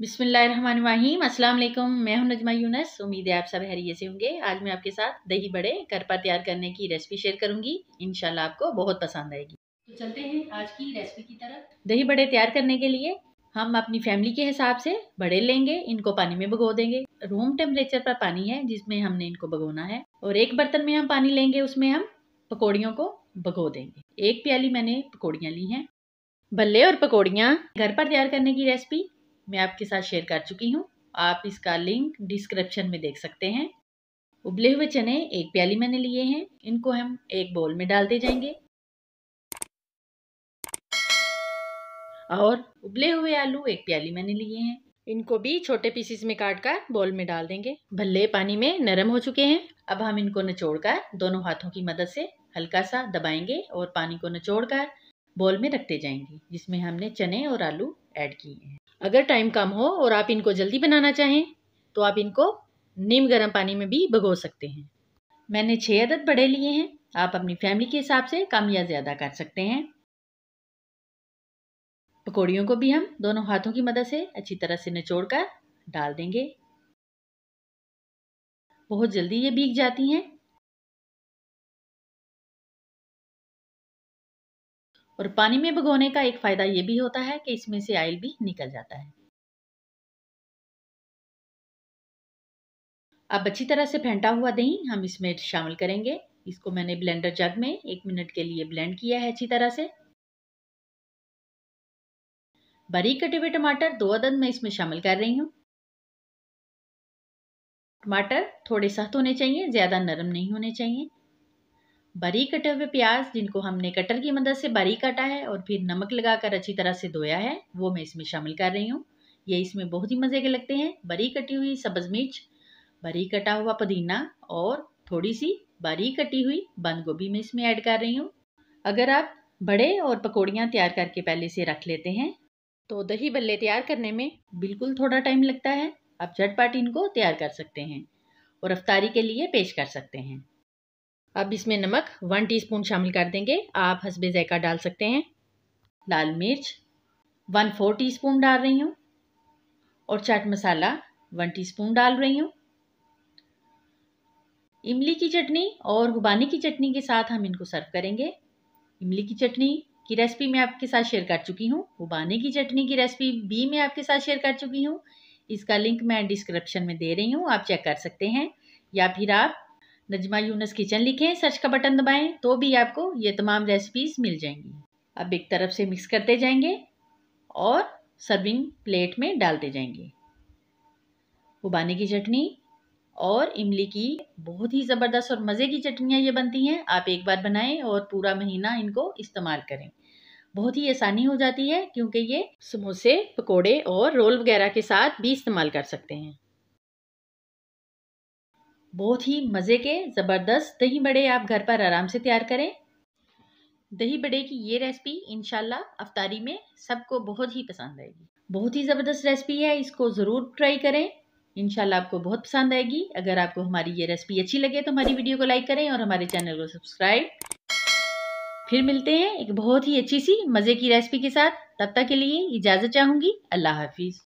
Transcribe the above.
बिसमीम असलम मैं हूं नजमा यूनस उम्मीद है आप सब हैरियत से होंगे आज मैं आपके साथ दही बड़े घर पर तैयार करने की रेसिपी शेयर करूंगी इनशाला आपको बहुत पसंद आएगी तो चलते हैं आज की रेसिपी की तरफ दही बड़े तैयार करने के लिए हम अपनी फैमिली के हिसाब से बड़े लेंगे इनको पानी में भगो देंगे रूम टेम्परेचर पर पानी है जिसमें हमने इनको भगोना है और एक बर्तन में हम पानी लेंगे उसमें हम पकौड़ियों को भगो देंगे एक प्याली मैंने पकौड़ियाँ ली हैं भल्ले और पकौड़ियाँ घर पर तैयार करने की रेसिपी मैं आपके साथ शेयर कर चुकी हूँ आप इसका लिंक डिस्क्रिप्शन में देख सकते हैं उबले हुए चने एक प्याली मैंने लिए हैं इनको हम एक बोल में डालते जाएंगे और उबले हुए आलू एक प्याली मैंने लिए हैं इनको भी छोटे पीसेस में काट कर बोल में डाल देंगे भल्ले पानी में नरम हो चुके हैं अब हम इनको कर दोनों हाथों की मदद से हल्का सा दबाएंगे और पानी को कर बॉल में रखते जाएंगे जिसमें हमने चने और आलू ऐड किए हैं अगर टाइम कम हो और आप इनको जल्दी बनाना चाहें तो आप इनको नीम गर्म पानी में भी भगो सकते हैं मैंने छः अदद बड़े लिए हैं आप अपनी फैमिली के हिसाब से कम या ज़्यादा कर सकते हैं पकौड़ियों को भी हम दोनों हाथों की मदद से अच्छी तरह से निचोड़ कर डाल देंगे बहुत जल्दी ये भीग जाती हैं और पानी में भगोने का एक फ़ायदा ये भी होता है कि इसमें से आयल भी निकल जाता है अब अच्छी तरह से फेंटा हुआ दही हम इसमें शामिल करेंगे इसको मैंने ब्लेंडर जग में एक मिनट के लिए ब्लेंड किया है अच्छी तरह से बारीक कटे हुए टमाटर दो अदद मैं इसमें शामिल कर रही हूँ टमाटर थोड़े सख्त होने चाहिए ज़्यादा नरम नहीं होने चाहिए बारीक कटे हुए प्याज जिनको हमने कटर की मदद से बारीक काटा है और फिर नमक लगाकर अच्छी तरह से धोया है वो मैं इसमें शामिल कर रही हूँ ये इसमें बहुत ही मज़े के लगते हैं बारीक कटी हुई सब्ज़ मिर्च बारीक कटा हुआ पुदीना और थोड़ी सी बारीक कटी हुई बंद गोभी मैं इसमें ऐड कर रही हूँ अगर आप बड़े और पकौड़ियाँ तैयार करके पहले से रख लेते हैं तो दही बल्ले तैयार करने में बिल्कुल थोड़ा टाइम लगता है आप झटपट इनको तैयार कर सकते हैं और अफ्तारी के लिए पेश कर सकते हैं अब इसमें नमक वन टीस्पून शामिल कर देंगे आप हसबे ज़ैका डाल सकते हैं लाल मिर्च वन फोर टीस्पून डाल रही हूँ और चाट मसाला वन टीस्पून डाल रही हूँ इमली की चटनी और गुबानी की चटनी के साथ हम इनको सर्व करेंगे इमली की चटनी की रेसिपी मैं आपके साथ शेयर कर चुकी हूँ गुबानी की चटनी की रेसिपी भी मैं आपके साथ शेयर कर चुकी हूँ इसका लिंक मैं डिस्क्रिप्शन में दे रही हूँ आप चेक कर सकते हैं या फिर आप नजमा यूनस किचन लिखें सर्च का बटन दबाएं तो भी आपको ये तमाम रेसिपीज़ मिल जाएंगी अब एक तरफ से मिक्स करते जाएंगे और सर्विंग प्लेट में डालते जाएंगे उबाने की चटनी और इमली की बहुत ही ज़बरदस्त और मज़े की चटनियाँ ये बनती हैं आप एक बार बनाएं और पूरा महीना इनको इस्तेमाल करें बहुत ही आसानी हो जाती है क्योंकि ये समोसे पकोड़े और रोल वगैरह के साथ भी इस्तेमाल कर सकते हैं बहुत ही मज़े के ज़बरदस्त दही बड़े आप घर पर आराम से तैयार करें दही बड़े की ये रेसिपी इनशाला अफ्तारी में सबको बहुत ही पसंद आएगी बहुत ही ज़बरदस्त रेसिपी है इसको ज़रूर ट्राई करें इनशाला आपको बहुत पसंद आएगी अगर आपको हमारी ये रेसिपी अच्छी लगे तो हमारी वीडियो को लाइक करें और हमारे चैनल को सब्सक्राइब फिर मिलते हैं एक बहुत ही अच्छी सी मज़े की रेसिपी के साथ तब तक के लिए इजाज़त चाहूँगी अल्लाह हाफिज़